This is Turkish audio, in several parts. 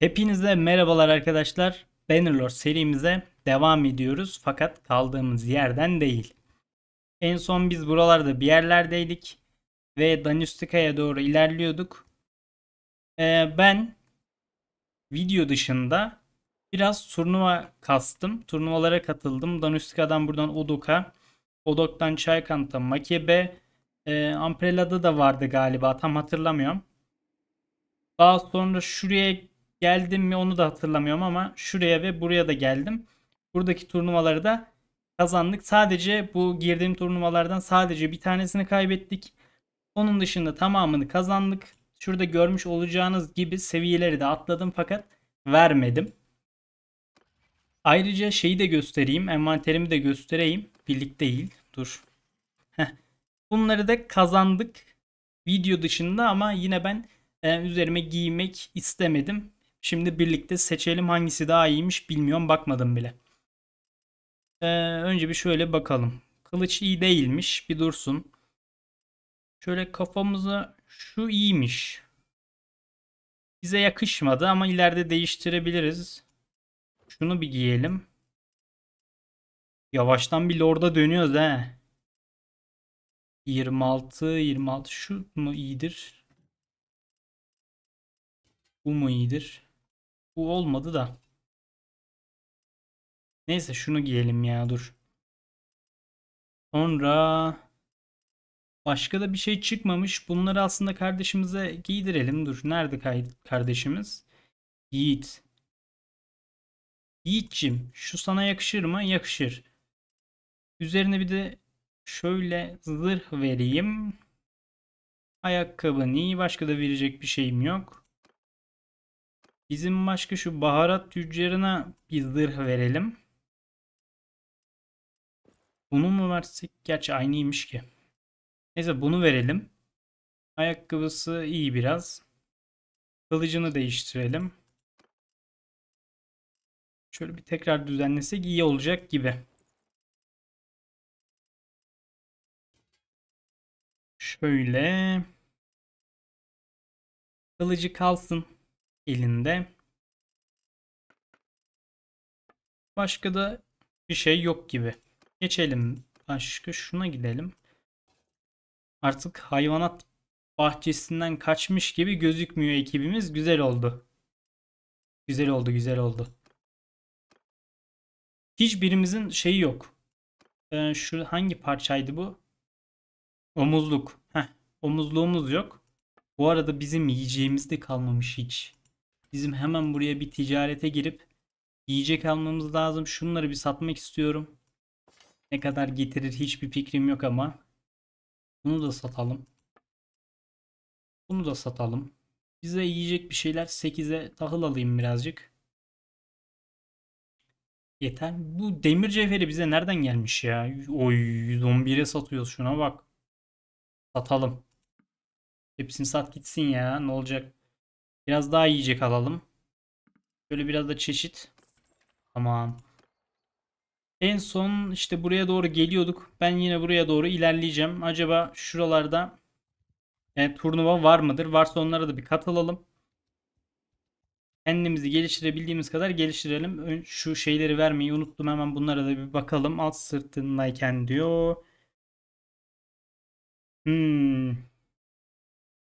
Hepinize merhabalar arkadaşlar. Bannerlord serimize devam ediyoruz fakat kaldığımız yerden değil. En son biz buralarda bir yerlerdeydik ve Danustika'ya doğru ilerliyorduk. Ee, ben video dışında biraz turnuva kastım. Turnuvalara katıldım. Danustika'dan buradan Odok'a, Odok'tan Çaykant'a, Makebe, e, Amprela'da da vardı galiba tam hatırlamıyorum. Daha sonra şuraya geldim mi onu da hatırlamıyorum ama şuraya ve buraya da geldim. Buradaki turnuvaları da kazandık. Sadece bu girdiğim turnuvalardan sadece bir tanesini kaybettik. Onun dışında tamamını kazandık. Şurada görmüş olacağınız gibi seviyeleri de atladım fakat vermedim. Ayrıca şeyi de göstereyim. Envanterimi de göstereyim. Birlik değil. Dur. Heh. Bunları da kazandık. Video dışında ama yine ben e, üzerime giymek istemedim. Şimdi birlikte seçelim hangisi daha iyiymiş bilmiyorum bakmadım bile. Ee, önce bir şöyle bakalım. Kılıç iyi değilmiş bir dursun. Şöyle kafamıza şu iyiymiş. Bize yakışmadı ama ileride değiştirebiliriz. Şunu bir giyelim. Yavaştan bir lorda dönüyoruz he. 26 26 şu mu iyidir? Bu mu iyidir? Bu olmadı da. Neyse şunu giyelim ya dur. Sonra başka da bir şey çıkmamış. Bunları aslında kardeşimize giydirelim. Dur nerede kardeşimiz? Yiğit. Yiğitçim şu sana yakışır mı? Yakışır. Üzerine bir de şöyle zırh vereyim. Ayakkabı niye? Başka da verecek bir şeyim yok. Bizim başka şu baharat tüccarına bir zırh verelim. Bunu mu versek? Gerçi aynıymış ki. Neyse bunu verelim. Ayakkabısı iyi biraz. Kılıcını değiştirelim. Şöyle bir tekrar düzenlesek iyi olacak gibi. Şöyle. Kılıcı kalsın elinde Başka da bir şey yok gibi. Geçelim başka şuna gidelim. Artık hayvanat bahçesinden kaçmış gibi gözükmüyor ekibimiz. Güzel oldu. Güzel oldu, güzel oldu. Hiçbirimizin şeyi yok. Ee, şu hangi parçaydı bu? Omuzluk. Heh, omuzluğumuz yok. Bu arada bizim yiyeceğimiz de kalmamış hiç. Bizim hemen buraya bir ticarete girip yiyecek almamız lazım. Şunları bir satmak istiyorum. Ne kadar getirir hiçbir fikrim yok ama. Bunu da satalım. Bunu da satalım. Bize yiyecek bir şeyler 8'e tahıl alayım birazcık. Yeter. Bu demir cevheri bize nereden gelmiş ya? Oy 111'e satıyoruz şuna bak. Satalım. Hepsini sat gitsin ya ne olacak? Biraz daha yiyecek alalım. Böyle biraz da çeşit. aman En son işte buraya doğru geliyorduk. Ben yine buraya doğru ilerleyeceğim. Acaba şuralarda yani turnuva var mıdır? Varsa onlara da bir katılalım. Kendimizi geliştirebildiğimiz kadar geliştirelim. Şu şeyleri vermeyi unuttum. Hemen bunlara da bir bakalım. Alt sırtındayken diyor. Hmm.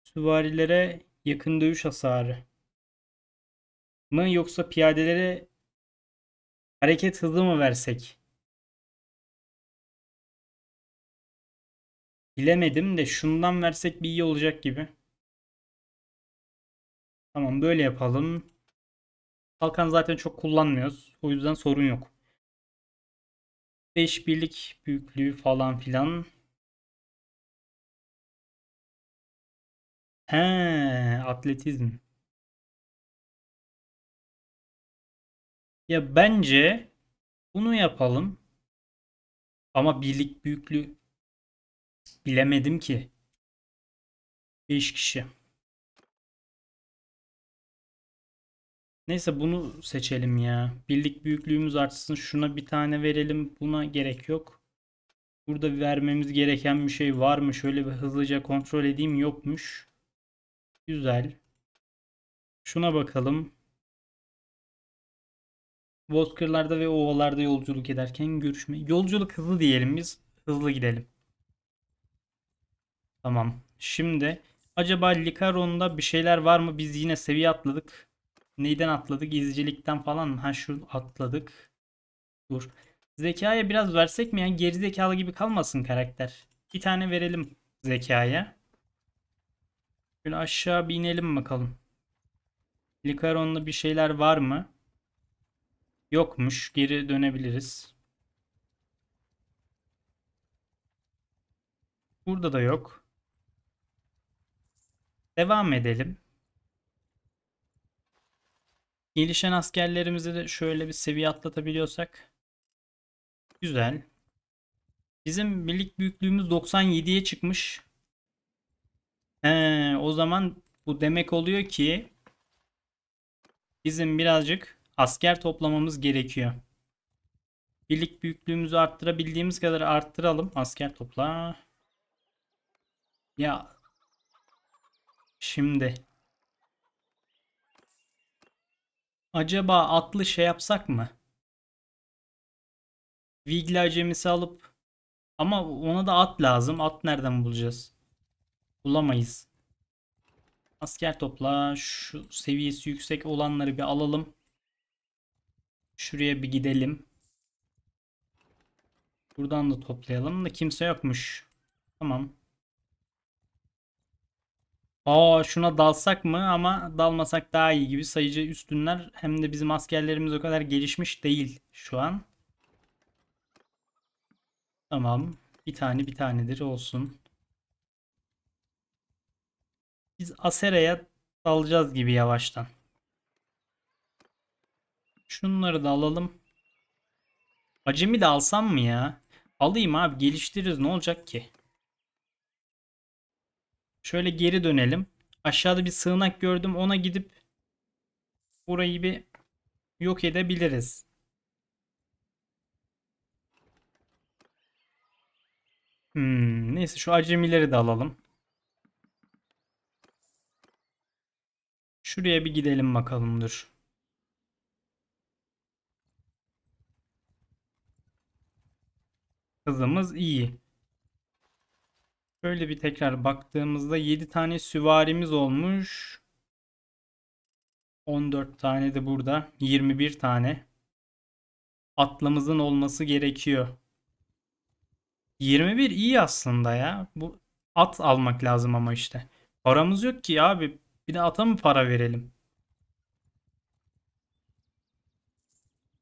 Süvarilere yakın dövüş hasarı mı yoksa piyadelere hareket hızı mı versek? Bilemedim de şundan versek bir iyi olacak gibi. Tamam böyle yapalım. Kalkan zaten çok kullanmıyoruz. O yüzden sorun yok. 5 birlik büyüklüğü falan filan. He, atletizm. Ya bence bunu yapalım. Ama birlik büyüklüğü bilemedim ki. 5 kişi. Neyse bunu seçelim ya. Birlik büyüklüğümüz artsın. Şuna bir tane verelim. Buna gerek yok. Burada vermemiz gereken bir şey var mı? Şöyle bir hızlıca kontrol edeyim. Yokmuş. Güzel. Şuna bakalım. Bozkırlarda ve ovalarda yolculuk ederken görüşme. Yolculuk hızlı diyelim biz. Hızlı gidelim. Tamam. Şimdi acaba Likaron'da bir şeyler var mı? Biz yine seviye atladık. Neyden atladık? İzcilikten falan mı? Ha şu atladık. Dur. Zekaya biraz versek mi? Yani geri zekalı gibi kalmasın karakter. Bir tane verelim zekaya. Şöyle aşağı bir inelim bakalım. Likaron'da bir şeyler var mı? Yokmuş. Geri dönebiliriz. Burada da yok. Devam edelim. Gelişen askerlerimizi de şöyle bir seviye atlatabiliyorsak. Güzel. Bizim birlik büyüklüğümüz 97'ye çıkmış. He, ee, o zaman bu demek oluyor ki bizim birazcık asker toplamamız gerekiyor. Birlik büyüklüğümüzü arttırabildiğimiz kadar arttıralım. Asker topla. Ya şimdi acaba atlı şey yapsak mı? Vigla acemisi alıp ama ona da at lazım. At nereden bulacağız? bulamayız. Asker topla. Şu seviyesi yüksek olanları bir alalım. Şuraya bir gidelim. Buradan da toplayalım da kimse yokmuş. Tamam. Aa şuna dalsak mı ama dalmasak daha iyi gibi sayıcı üstünler hem de bizim askerlerimiz o kadar gelişmiş değil şu an. Tamam. Bir tane bir tanedir olsun. Biz Asera'ya dalacağız gibi yavaştan. Şunları da alalım. Acemi de alsam mı ya? Alayım abi geliştiririz ne olacak ki? Şöyle geri dönelim. Aşağıda bir sığınak gördüm ona gidip burayı bir yok edebiliriz. Hmm, neyse şu acemileri de alalım. Şuraya bir gidelim bakalım dur. Hızımız iyi. Şöyle bir tekrar baktığımızda 7 tane süvarimiz olmuş. 14 tane de burada. 21 tane. Atlamızın olması gerekiyor. 21 iyi aslında ya. Bu at almak lazım ama işte. Paramız yok ki abi. Bir de ata mı para verelim?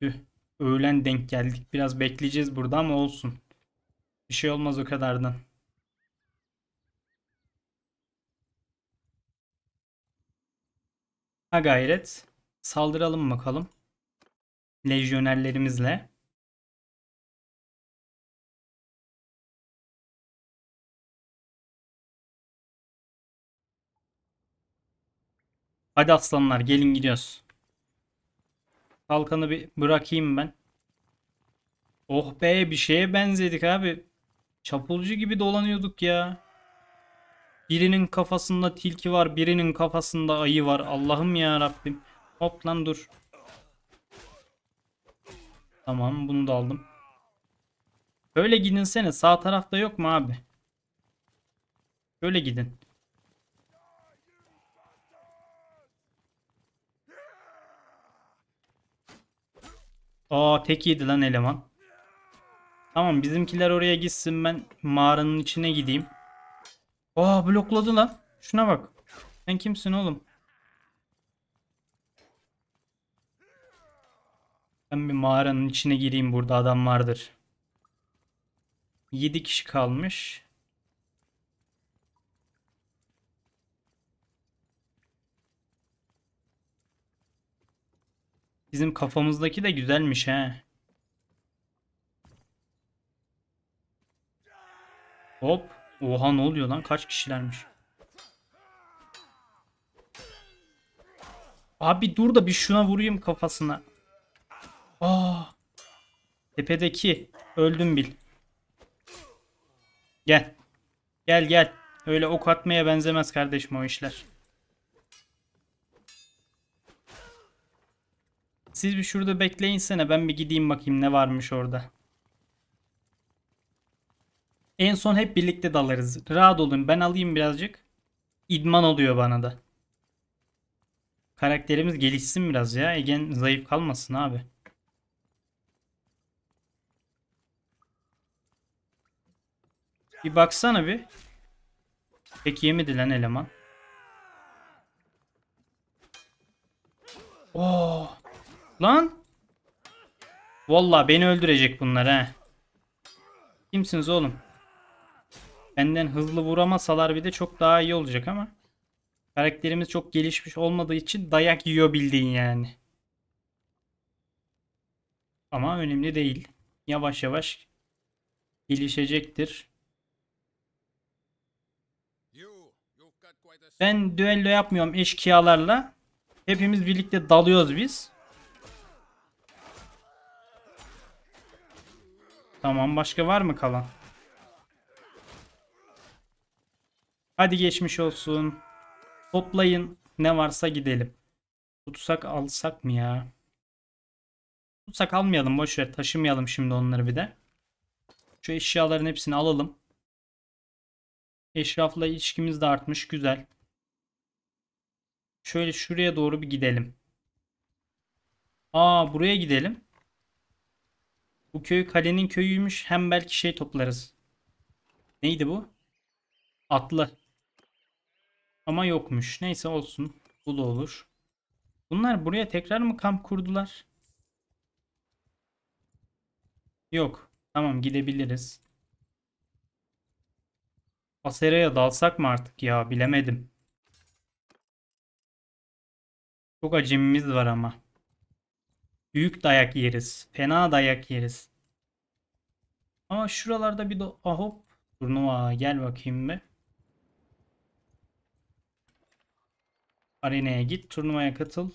Üh, öğlen denk geldik. Biraz bekleyeceğiz burada ama olsun. Bir şey olmaz o kadardan. Ha gayret. Saldıralım bakalım. Lejyonerlerimizle. Hadi aslanlar gelin gidiyoruz. Kalkanı bir bırakayım ben. Oh be bir şeye benzedik abi. Çapulcu gibi dolanıyorduk ya. Birinin kafasında tilki var, birinin kafasında ayı var. Allah'ım ya Rabbim. Hop lan dur. Tamam bunu da aldım. Böyle gidinsene. Sağ tarafta yok mu abi? Böyle gidin. Aa tek yedi lan eleman. Tamam bizimkiler oraya gitsin ben mağaranın içine gideyim. Aa blokladı lan. Şuna bak. Sen kimsin oğlum? Ben bir mağaranın içine gireyim burada adam vardır. 7 kişi kalmış. Bizim kafamızdaki de güzelmiş he. Hop. Oha ne oluyor lan? Kaç kişilermiş? Abi dur da bir şuna vurayım kafasına. Aa. Ah. Tepedeki öldüm bil. Gel. Gel gel. Öyle ok atmaya benzemez kardeşim o işler. Siz bir şurada bekleyin sene ben bir gideyim bakayım ne varmış orada. En son hep birlikte dalarız. Rahat olun ben alayım birazcık. İdman oluyor bana da. Karakterimiz gelişsin biraz ya. Egen zayıf kalmasın abi. Bir baksana bir. Peki yemedi lan eleman. Oo. Oh. Lan. Valla beni öldürecek bunlar ha. Kimsiniz oğlum? Benden hızlı vuramasalar bir de çok daha iyi olacak ama. Karakterimiz çok gelişmiş olmadığı için dayak yiyor bildiğin yani. Ama önemli değil. Yavaş yavaş gelişecektir. Ben düello yapmıyorum eşkıyalarla. Hepimiz birlikte dalıyoruz biz. Tamam başka var mı kalan? Hadi geçmiş olsun. Toplayın. Ne varsa gidelim. Tutsak alsak mı ya? Tutsak almayalım boşver. Taşımayalım şimdi onları bir de. Şu eşyaların hepsini alalım. Eşrafla ilişkimiz de artmış. Güzel. Şöyle şuraya doğru bir gidelim. Aa buraya gidelim. Bu köy kalenin köyüymüş. Hem belki şey toplarız. Neydi bu? Atlı. Ama yokmuş. Neyse olsun. Bu da olur. Bunlar buraya tekrar mı kamp kurdular? Yok. Tamam gidebiliriz. Asera'ya dalsak mı artık ya bilemedim. Çok acemimiz var ama. Büyük dayak yeriz. Fena dayak yeriz. Ama şuralarda bir de ahop turnuva gel bakayım be. Arenaya git turnuvaya katıl.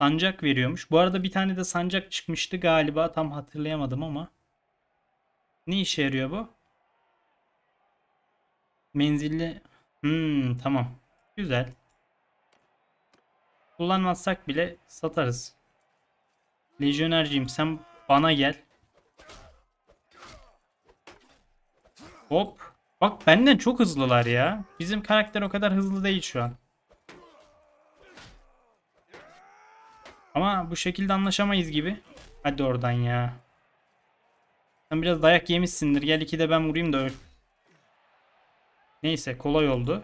Sancak veriyormuş. Bu arada bir tane de sancak çıkmıştı galiba tam hatırlayamadım ama. Ne işe yarıyor bu? Menzilli. Hmm, tamam. Güzel. Kullanmazsak bile satarız. Lejyonerciğim sen bana gel. Hop. Bak benden çok hızlılar ya. Bizim karakter o kadar hızlı değil şu an. Ama bu şekilde anlaşamayız gibi. Hadi oradan ya. Sen biraz dayak yemişsindir. Gel iki de ben vurayım da öl. Neyse kolay oldu.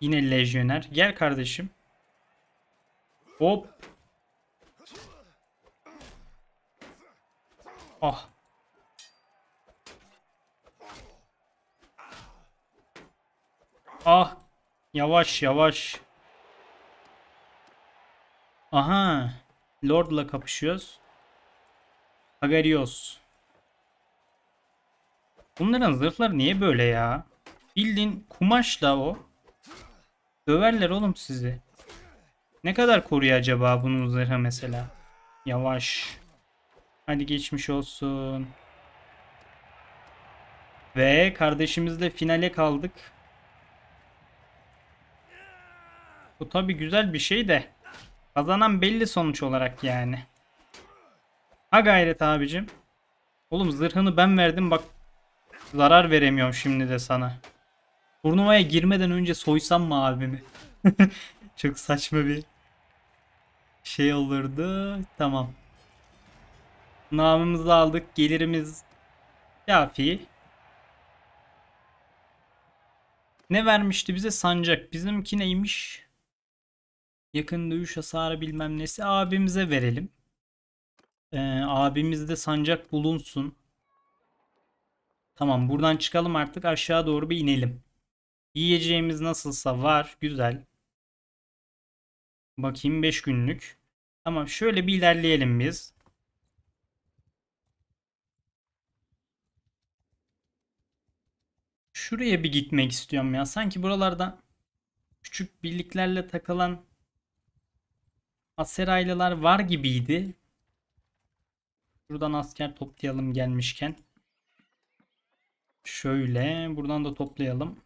Yine lejyoner. Gel kardeşim. Hop. Ah. Ah. Yavaş yavaş. Aha. Lord'la kapışıyoruz. Agarios. Bunların zırhları niye böyle ya? Bildiğin kumaş da o. Döverler oğlum sizi. Ne kadar koruyor acaba bunun zırhı mesela? Yavaş. Hadi geçmiş olsun. Ve kardeşimizle finale kaldık. Bu tabi güzel bir şey de. Kazanan belli sonuç olarak yani. Ha gayret abicim. Oğlum zırhını ben verdim bak. Zarar veremiyorum şimdi de sana. Turnuvaya girmeden önce soysam mı abimi? Çok saçma bir şey olurdu. Tamam. Namımızı aldık. Gelirimiz kafi. Ne vermişti bize? Sancak. Bizimki neymiş? Yakın dövüş hasarı bilmem nesi. Abimize verelim. Ee, abimizde sancak bulunsun. Tamam buradan çıkalım artık aşağı doğru bir inelim. Yiyeceğimiz nasılsa var. Güzel. Bakayım 5 günlük. Tamam şöyle bir ilerleyelim biz. Şuraya bir gitmek istiyorum ya. Sanki buralarda küçük birliklerle takılan Aseraylılar var gibiydi. Buradan asker toplayalım gelmişken. Şöyle buradan da toplayalım.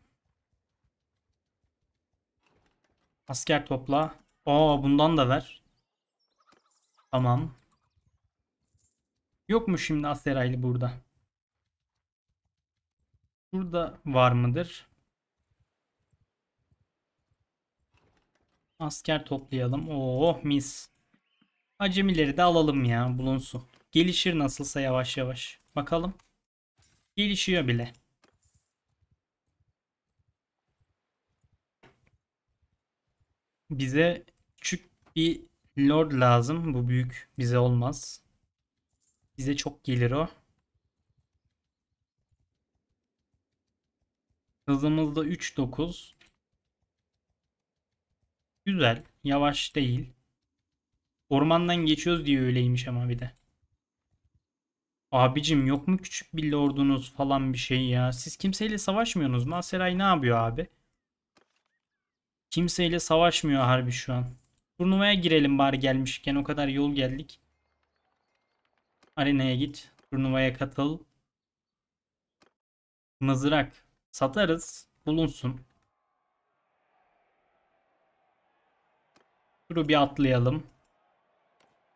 Asker topla. Aa bundan da ver. Tamam. Yok mu şimdi Aseraylı burada? Burada var mıdır? Asker toplayalım. Oh mis. Acemileri de alalım ya bulunsun. Gelişir nasılsa yavaş yavaş. Bakalım. Gelişiyor bile. Bize küçük bir Lord lazım. Bu büyük bize olmaz. Bize çok gelir o. Hızımız da 3.9. Güzel. Yavaş değil. Ormandan geçiyoruz diye öyleymiş ama bir de. Abicim yok mu küçük bir lordunuz falan bir şey ya. Siz kimseyle savaşmıyorsunuz. Maseray ne yapıyor abi? Kimseyle savaşmıyor harbi şu an. Turnuvaya girelim bari gelmişken. O kadar yol geldik. Arenaya git. Turnuvaya katıl. Mızrak. Satarız. Bulunsun. Şunu bir atlayalım.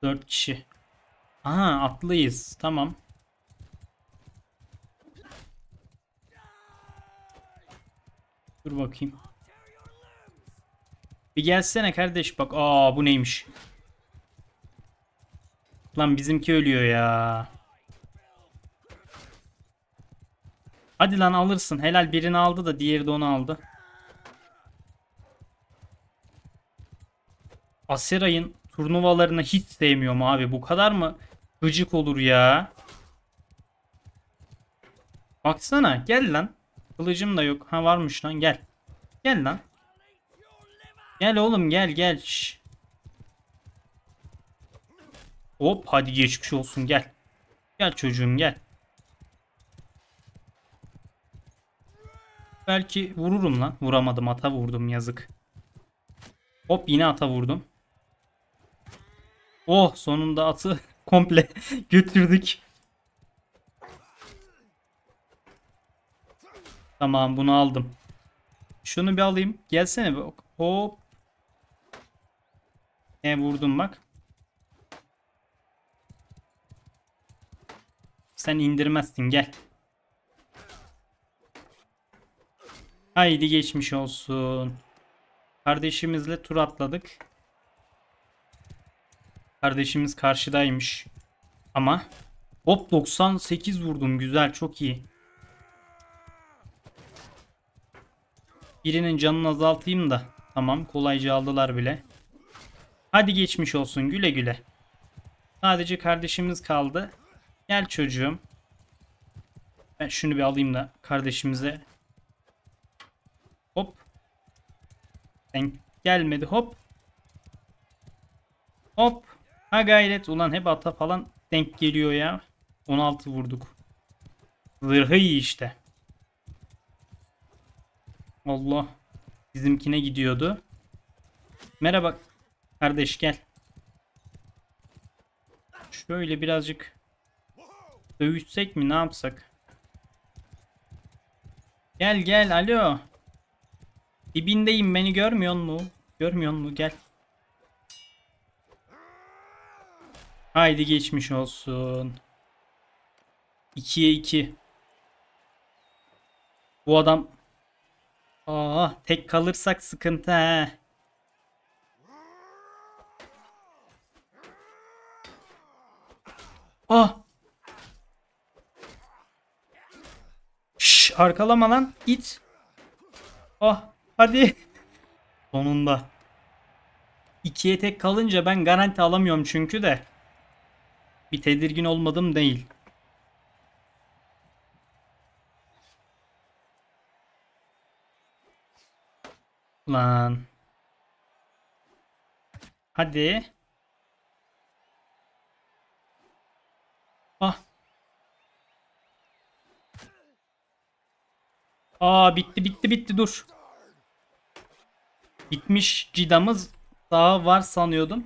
4 kişi. Aha atlıyız. Tamam. Dur bakayım. Bir gelsene kardeş bak. Aa bu neymiş? Lan bizimki ölüyor ya. Hadi lan alırsın. Helal birini aldı da diğeri de onu aldı. Aseray'ın turnuvalarını hiç sevmiyorum abi. Bu kadar mı gıcık olur ya? Baksana gel lan. Kılıcım da yok. Ha varmış lan gel. Gel lan. Gel oğlum gel gel. Şş. Hop hadi geçmiş olsun gel. Gel çocuğum gel. Belki vururum lan. Vuramadım ata vurdum yazık. Hop yine ata vurdum. Oh sonunda atı komple götürdük. Tamam bunu aldım. Şunu bir alayım. Gelsene bak. Hop. E vurdum bak. Sen indirmezsin gel. Haydi geçmiş olsun. Kardeşimizle tur atladık. Kardeşimiz karşıdaymış. Ama hop 98 vurdum güzel çok iyi. Birinin canını azaltayım da. Tamam kolayca aldılar bile. Hadi geçmiş olsun güle güle. Sadece kardeşimiz kaldı. Gel çocuğum. Ben şunu bir alayım da kardeşimize. Hop. Sen gelmedi hop. Hop. Ha gayret ulan hep ata falan denk geliyor ya. 16 vurduk. Zırhı iyi işte. Allah. Bizimkine gidiyordu. Merhaba Kardeş gel. Şöyle birazcık dövüşsek mi ne yapsak? Gel gel alo. Dibindeyim beni görmüyor mu? Görmüyor mu gel. Haydi geçmiş olsun. 2'ye 2. Bu adam Aa, tek kalırsak sıkıntı he. Ah. Şş, arkalama lan. it. Ah. Hadi. Sonunda. İkiye tek kalınca ben garanti alamıyorum çünkü de. Bir tedirgin olmadım değil. Lan. Hadi. Aa bitti bitti bitti dur. Bitmiş cidamız daha var sanıyordum.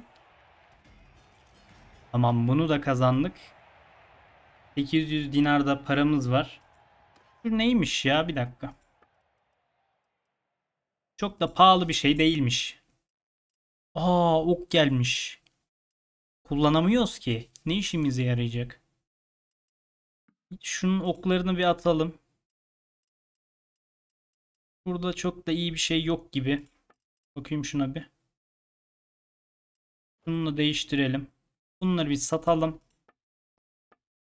Tamam bunu da kazandık. 800 dinar da paramız var. Bu neymiş ya bir dakika. Çok da pahalı bir şey değilmiş. Aa ok gelmiş. Kullanamıyoruz ki. Ne işimize yarayacak? Şunun oklarını bir atalım. Burada çok da iyi bir şey yok gibi. Bakayım şuna bir. Bunu değiştirelim. Bunları bir satalım.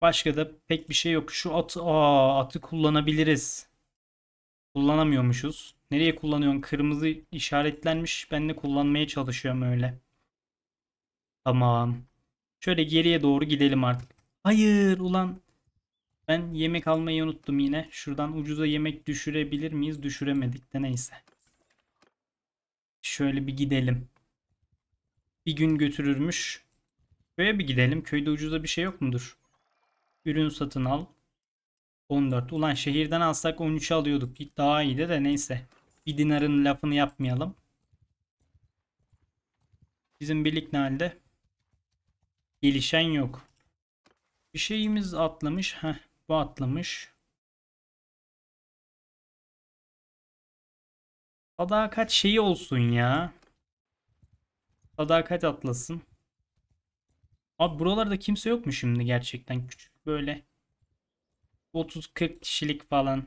Başka da pek bir şey yok. Şu atı, aa, atı kullanabiliriz. Kullanamıyormuşuz. Nereye kullanıyorsun? Kırmızı işaretlenmiş. Ben de kullanmaya çalışıyorum öyle. Tamam. Şöyle geriye doğru gidelim artık. Hayır ulan. Ben yemek almayı unuttum yine. Şuradan ucuza yemek düşürebilir miyiz? Düşüremedik de neyse. Şöyle bir gidelim. Bir gün götürürmüş. Köye bir gidelim. Köyde ucuza bir şey yok mudur? Ürün satın al. 14. Ulan şehirden alsak 13 alıyorduk. Daha iyiydi de neyse. Bir dinarın lafını yapmayalım. Bizim birlik ne halde? Gelişen yok. Bir şeyimiz atlamış. Heh. Bu atlamış. Sadakat şeyi olsun ya. Sadakat atlasın. Abi buralarda kimse yok mu şimdi gerçekten? Küçük böyle 30-40 kişilik falan.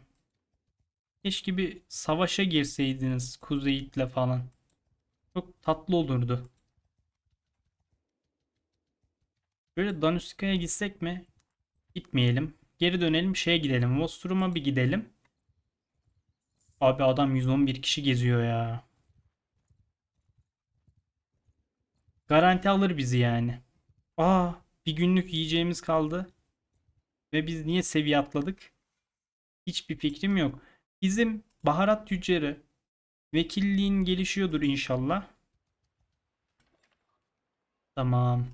Keşke bir savaşa girseydiniz Kuzeyit'le falan. Çok tatlı olurdu. Böyle Danüska'ya gitsek mi? Gitmeyelim. Geri dönelim şeye gidelim. Vostrum'a bir gidelim. Abi adam 111 kişi geziyor ya. Garanti alır bizi yani. Aa bir günlük yiyeceğimiz kaldı. Ve biz niye seviye atladık? Hiçbir fikrim yok. Bizim baharat tüccarı vekilliğin gelişiyordur inşallah. Tamam.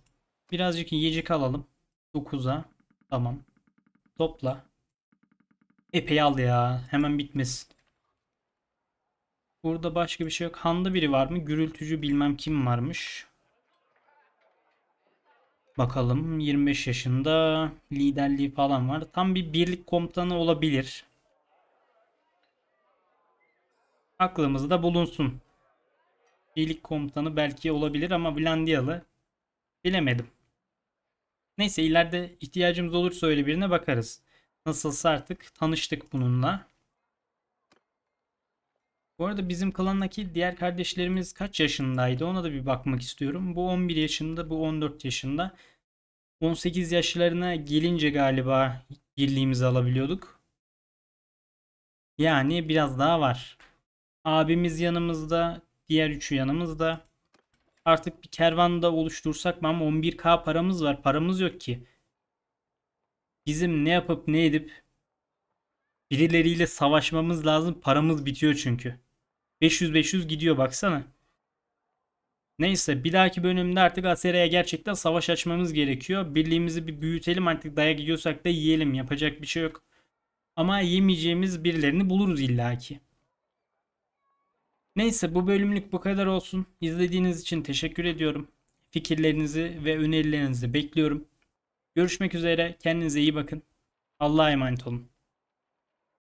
Birazcık yiyecek alalım. 9'a. Tamam. Topla. Epey al ya. Hemen bitmesin. Burada başka bir şey yok. Handa biri var mı? Gürültücü bilmem kim varmış. Bakalım 25 yaşında liderliği falan var. Tam bir birlik komutanı olabilir. Aklımızda bulunsun. Birlik komutanı belki olabilir ama Blandiyalı bilemedim. Neyse ileride ihtiyacımız olursa öyle birine bakarız. Nasılsa artık tanıştık bununla. Bu arada bizim klandaki diğer kardeşlerimiz kaç yaşındaydı ona da bir bakmak istiyorum. Bu 11 yaşında, bu 14 yaşında. 18 yaşlarına gelince galiba birliğimizi alabiliyorduk. Yani biraz daha var. Abimiz yanımızda, diğer üçü yanımızda artık bir kervan da oluştursak mı ama 11k paramız var. Paramız yok ki. Bizim ne yapıp ne edip birileriyle savaşmamız lazım. Paramız bitiyor çünkü. 500-500 gidiyor baksana. Neyse bir dahaki bölümde artık Asera'ya gerçekten savaş açmamız gerekiyor. Birliğimizi bir büyütelim artık daya gidiyorsak da yiyelim yapacak bir şey yok. Ama yemeyeceğimiz birilerini buluruz illaki. Neyse bu bölümlük bu kadar olsun. İzlediğiniz için teşekkür ediyorum. Fikirlerinizi ve önerilerinizi bekliyorum. Görüşmek üzere. Kendinize iyi bakın. Allah'a emanet olun.